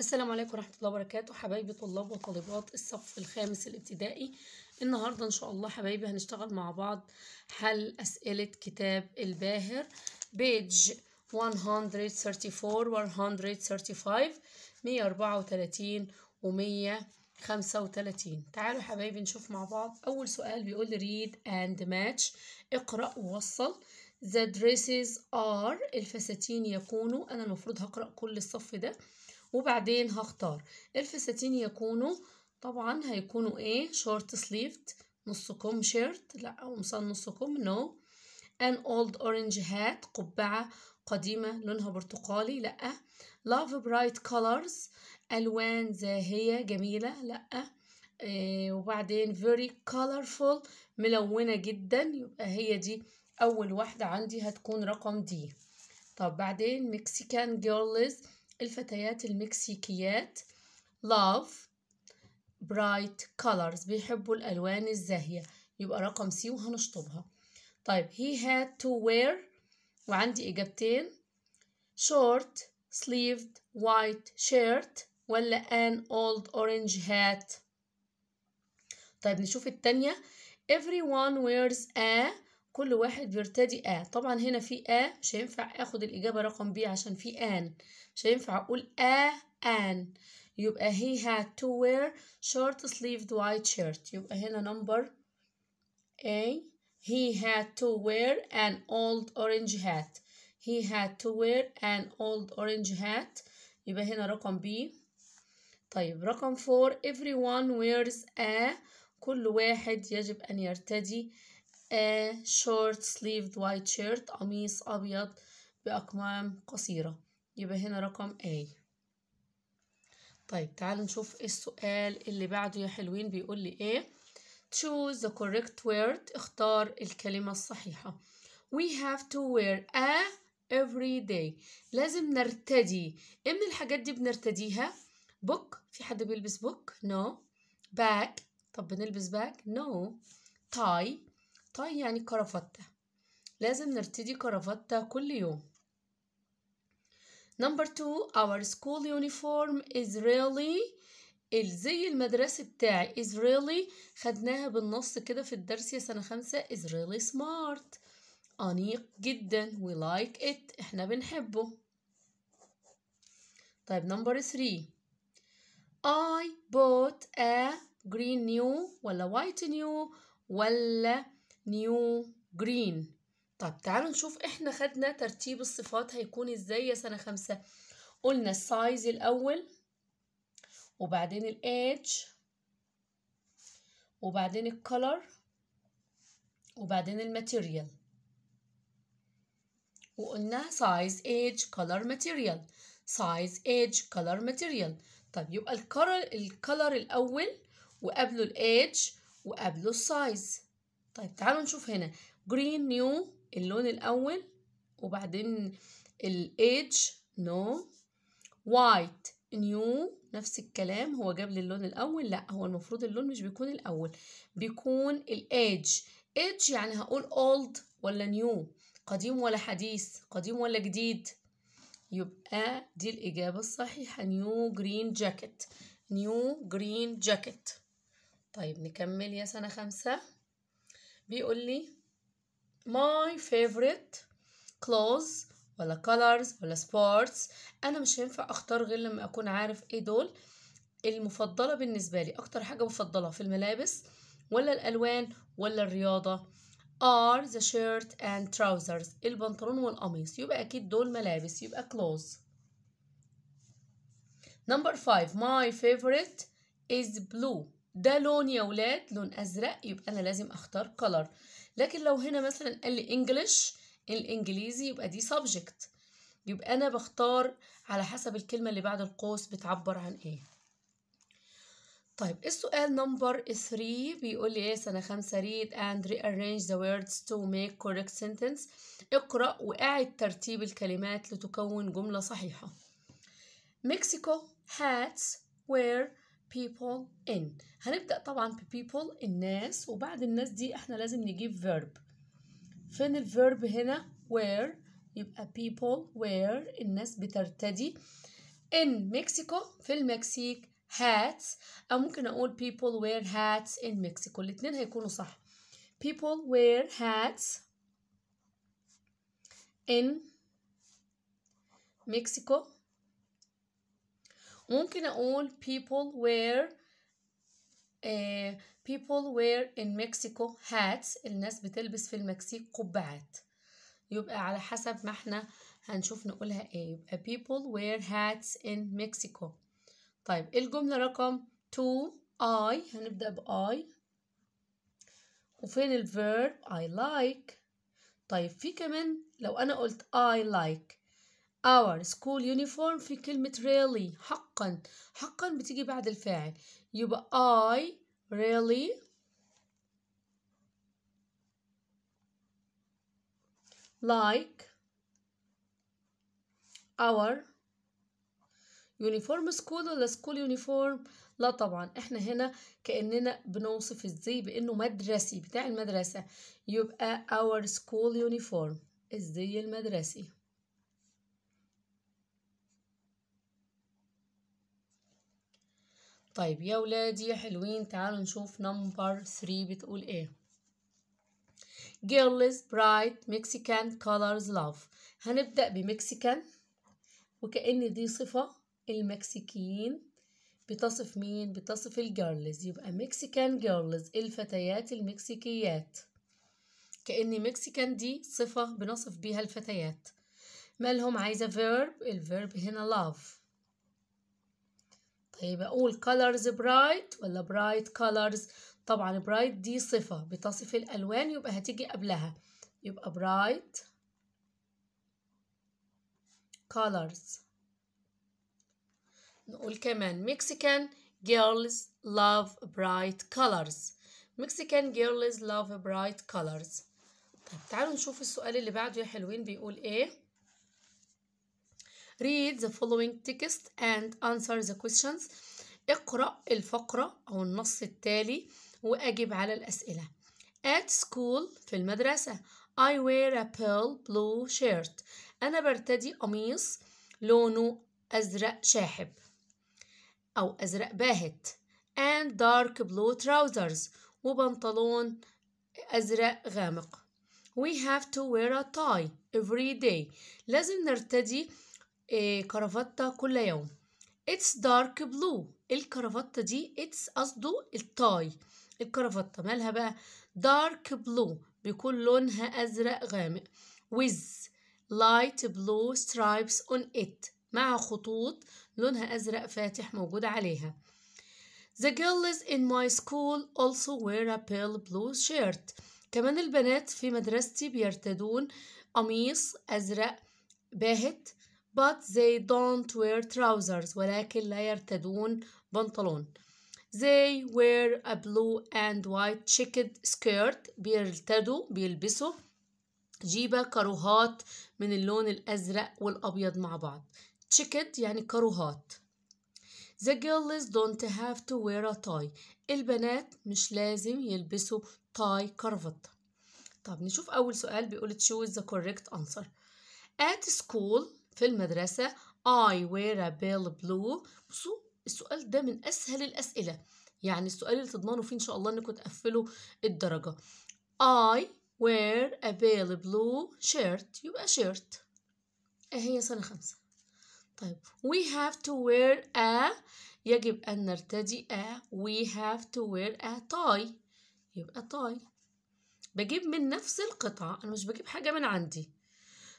السلام عليكم ورحمة الله وبركاته حبايبي طلاب وطالبات الصف الخامس الابتدائي النهاردة إن شاء الله حبايبي هنشتغل مع بعض حل أسئلة كتاب الباهر بيج 134 135 134 و 135 تعالوا حبايبي نشوف مع بعض أول سؤال بيقول read and match اقرأ ووصل the dresses are الفساتين يكونوا أنا المفروض هقرأ كل الصف ده وبعدين هختار الفساتين يكونوا طبعا هيكونوا ايه شورت سليفت نص كم شيرت لا قمصان نص كم نو ان اولد اورنج هات قبعة قديمة لونها برتقالي لا لاف برايت كولرز الوان زاهية جميلة لا آه وبعدين فيري colorful ملونة جدا يبقى هي دي أول واحدة عندي هتكون رقم دي طب بعدين مكسيكان جيرلز الفتيات المكسيكيات love bright colors بيحبوا الألوان الزاهية يبقى رقم سي وهنشطبها طيب he had to wear وعندي إجابتين short sleeved white shirt ولا an old orange hat طيب نشوف التانية everyone wears a كل واحد بيرتدي آ طبعا هنا في آ مش هينفع اخد الإجابة رقم بي عشان في آن مش هينفع أقول آ آن يبقى he had to wear short sleeved white shirt يبقى هنا نمبر A he had to wear an old orange hat he had to wear an old orange hat يبقى هنا رقم B طيب رقم 4 everyone wears a كل واحد يجب أن يرتدي a آه، short sleeved white shirt قميص أبيض بأكمام قصيرة يبقى هنا رقم A طيب تعالوا نشوف إيه السؤال اللي بعده يا حلوين بيقول لي ايه choose the correct word اختار الكلمة الصحيحة we have to wear a every day لازم نرتدي ايه من الحاجات دي بنرتديها book في حد بيلبس book no bag طب بنلبس bag no tie طاي يعني كرافتة لازم نرتدي كرافتة كل يوم Number two, our school uniform is really الزي المدرسي بتاعي is really خدناها بالنص كده في الدرس يا سنة خمسة is really smart أنيق جدا we like it احنا بنحبه طيب number three I bought a green new ولا white new ولا نيو جرين طب تعالوا نشوف احنا خدنا ترتيب الصفات هيكون ازاي يا سنة خمسة قلنا السايز الأول وبعدين الage وبعدين الكولر وبعدين الماتيريال وقلنا سايز ايج color material سايز ايج color material طب يبقى الكولر الأول وقبله الage وقبله السايز طيب تعالوا نشوف هنا جرين نيو اللون الأول وبعدين الage نو وايت نيو نفس الكلام هو جاب لي اللون الأول لا هو المفروض اللون مش بيكون الأول بيكون الage age يعني هقول old ولا new قديم ولا حديث قديم ولا جديد يبقى دي الإجابة الصحيحة نيو جرين جاكيت نيو جرين جاكيت طيب نكمل يا سنة خمسة بيقول لي my favorite clothes ولا colors ولا sports انا مش هينفع اختار غير لما اكون عارف ايه دول المفضله بالنسبه لي اكتر حاجه مفضلة في الملابس ولا الالوان ولا الرياضه are the shirt and trousers البنطلون والقميص يبقى أكيد دول ملابس يبقى clothes number five my favorite is blue ده لون يا ولاد لون ازرق يبقى انا لازم اختار color لكن لو هنا مثلا قال لي انجلش الانجليزي يبقى دي subject يبقى انا بختار على حسب الكلمه اللي بعد القوس بتعبر عن ايه طيب السؤال نمبر 3 بيقول لي ايه سنه خمسة read and rearrange the words to make correct sentence اقرا واعد ترتيب الكلمات لتكون جمله صحيحه مكسيكو hats وير people in هنبدأ طبعا ب people الناس وبعد الناس دي احنا لازم نجيب verb فين verb هنا where يبقى people where الناس بترتدي in مكسيكو في المكسيك hats أو ممكن أقول people wear hats in Mexico الاتنين هيكونوا صح people wear hats in Mexico ممكن أقول people wear uh, people wear in Mexico hats الناس بتلبس في المكسيك قبعات يبقى على حسب ما احنا هنشوف نقولها ايه يبقى people wear hats in Mexico طيب الجملة رقم 2 I هنبدأ ب I وفين الفيرب I like طيب في كمان لو أنا قلت I like our school uniform في كلمة really حقا حقا بتيجي بعد الفاعل يبقى I really like our uniform school ولا school uniform لا طبعا احنا هنا كأننا بنوصف ازاي بانه مدرسي بتاع المدرسة يبقى our school uniform الزي المدرسي طيب يا ولادي حلوين تعالوا نشوف نمبر 3 بتقول ايه girls bright mexican colors love هنبدأ بمكسيكان وكأن دي صفة المكسيكيين بتصف مين بتصف الجيرلز يبقى مكسيكان جيرلز الفتيات المكسيكيات كأن مكسيكان دي صفة بنصف بيها الفتيات مالهم عايزة verb الفيرب هنا love طيب أقول colors bright ولا bright colors طبعا bright دي صفة بتصف الألوان يبقى هتيجي قبلها يبقى bright colors نقول كمان Mexican girls love bright colors Mexican girls love bright colors طيب تعالوا نشوف السؤال اللي بعده يا حلوين بيقول ايه read the following text and answer the questions اقرأ الفقرة أو النص التالي وأجب على الأسئلة at school في المدرسة I wear a pearl blue shirt أنا برتدي قميص لونه أزرق شاحب أو أزرق باهت and dark blue trousers وبنطلون أزرق غامق We have to wear a tie every day لازم نرتدي آه، كرافتة كل يوم اتس دارك بلو الكرافتة دي اتس قصده التاي الكرافتة مالها بقى دارك بلو بيكون لونها أزرق غامق with light blue stripes on it مع خطوط لونها أزرق فاتح موجود عليها The girls in my school also wear a pale blue shirt كمان البنات في مدرستي بيرتدون قميص أزرق باهت but they don't wear trousers ولكن لا يرتدون بنطلون they wear a blue and white checked skirt بيرتدوا بيلبسوا جيبة كروهات من اللون الأزرق والأبيض مع بعض checked يعني كروهات The girls don't have to wear a tie البنات مش لازم يلبسوا tie كرفت طب نشوف أول سؤال بيقول choose the correct answer At school في المدرسة I wear a pale blue بصوا السؤال ده من أسهل الأسئلة يعني السؤال اللي تضمنوا فيه إن شاء الله إنكم تقفلوا الدرجة I wear a pale blue shirt يبقى شيرت أهي سنة خمسة طيب we have to wear a يجب أن نرتدي a we have to wear a tie يبقى tie بجيب من نفس القطعة أنا مش بجيب حاجة من عندي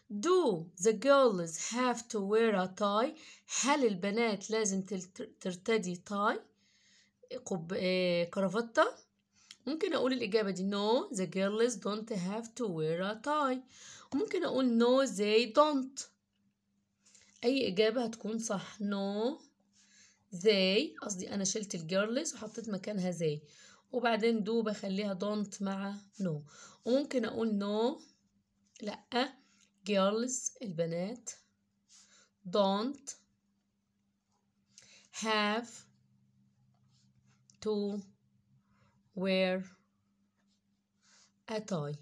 Do the girls have to wear a tie? هل البنات لازم ترتدي تاي قب... آه، كرافتة؟ ممكن أقول الإجابة دي No the girls don't have to wear a tie ممكن أقول No they don't أي إجابة هتكون صح No they قصدي أنا شلت الجيرلز وحطيت مكانها they وبعدين do بخليها don't مع no وممكن أقول no لأ girls البنات don't have to wear a tie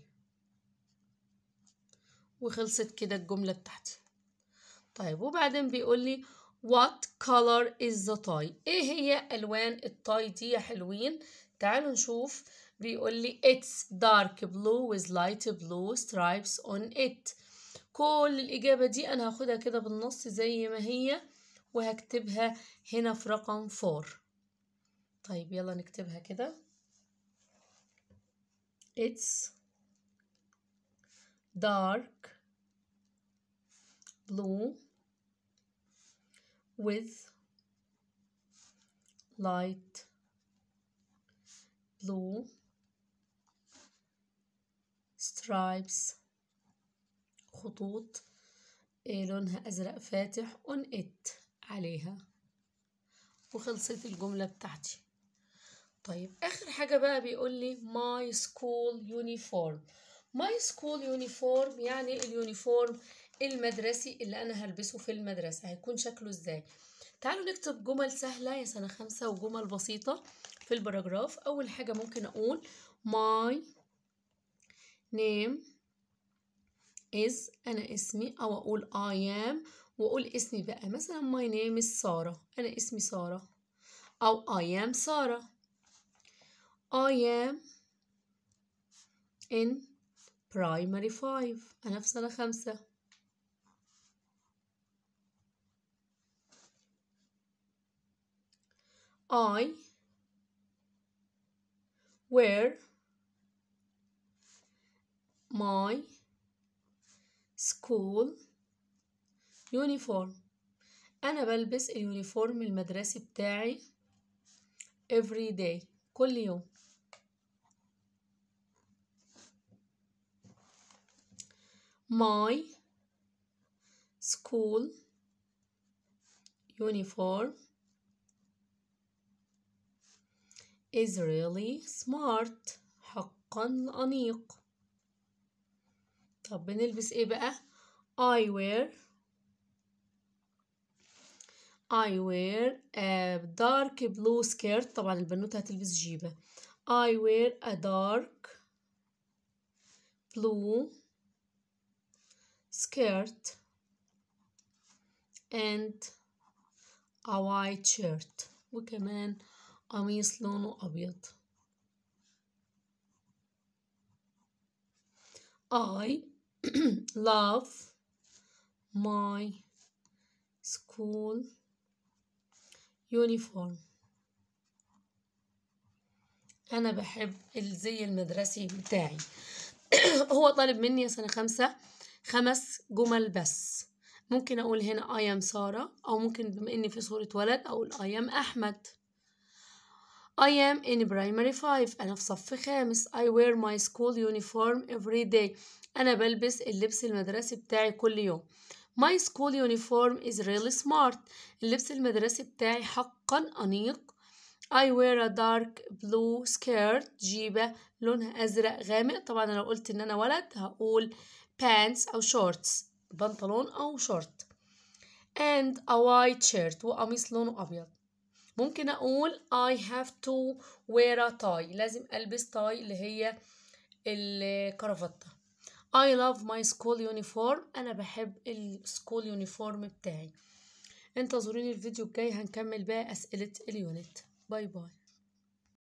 وخلصت كده الجملة بتاعتي طيب وبعدين بيقول لي what color is the tie ايه هي الوان التاي دي يا حلوين تعالوا نشوف بيقول لي it's dark blue with light blue stripes on it كل الإجابة دي أنا هاخدها كده بالنص زي ما هي وهكتبها هنا في رقم فور طيب يلا نكتبها كده It's dark blue with light blue stripes خطوط آه، لونها أزرق فاتح on عليها وخلصت الجملة بتاعتي طيب آخر حاجة بقى بيقول لي my school uniform my school uniform يعني اليونيفورم المدرسي اللي أنا هلبسه في المدرسة هيكون شكله إزاي تعالوا نكتب جمل سهلة يا سنة خمسة وجمل بسيطة في البراجراف أول حاجة ممكن أقول my name is أنا اسمي أو أقول I am وأقول اسمي بقى مثلا my name is سارة أنا اسمي سارة أو I am سارة I am in primary five أنا في سنة خمسة I wear my school uniform أنا بلبس اليونيفورم المدرسي بتاعي every day كل يوم my school uniform is really smart حقا أنيق طب بنلبس ايه بقى I wear I wear a dark blue skirt طبعا البنوتة هتلبس جيبة I wear a dark blue skirt and a white shirt وكمان قميص لونه أبيض I love my school uniform أنا بحب الزي المدرسي بتاعي هو طالب مني سنة خمسة خمس جمل بس ممكن أقول هنا اي ام سارة أو ممكن بما إن في صورة ولد أقول اي ام أحمد I am in primary five أنا في صف خامس I wear my school uniform every day أنا بلبس اللبس المدرسي بتاعي كل يوم My school uniform is really smart اللبس المدرسي بتاعي حقا أنيق I wear a dark blue skirt جيبة لونها أزرق غامق طبعا أنا لو قلت إن أنا ولد هقول pants أو shorts بنطلون أو شورت and a white shirt وقميص لونه أبيض ممكن أقول I have to wear a tie لازم ألبس تاي اللي هي الكرافتة I love my school uniform أنا بحب السكول يونيفورم بتاعي انتظروني الفيديو الجاي هنكمل بقى أسئلة اليونت باي باي